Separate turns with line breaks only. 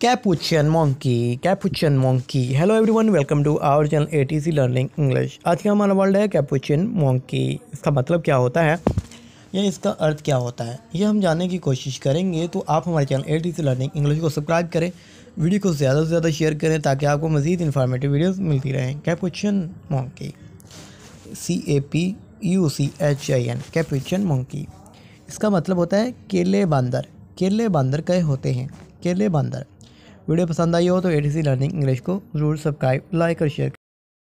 कैपुचन monkey capuchin monkey hello everyone welcome to our channel A T C learning English आज का हमारा word है कैपुचन monkey इसका मतलब क्या होता है या इसका अर्थ क्या होता है ये हम जानने की कोशिश करेंगे तो आप हमारे channel A T C learning English को सब्सक्राइब करें वीडियो को ज़्यादा से ज़्यादा शेयर करें ताकि आपको मज़ीद इन्फॉर्मेटिव वीडियोज़ मिलती रहें capuchin monkey C A P U C H I N capuchin monkey इसका मतलब होता है केले बंदर केले बंदर कहे होते हैं केले बंदर वीडियो पसंद आई हो तो ए लर्निंग इंग्लिश को ज़रूर सब्सक्राइब लाइक और शेयर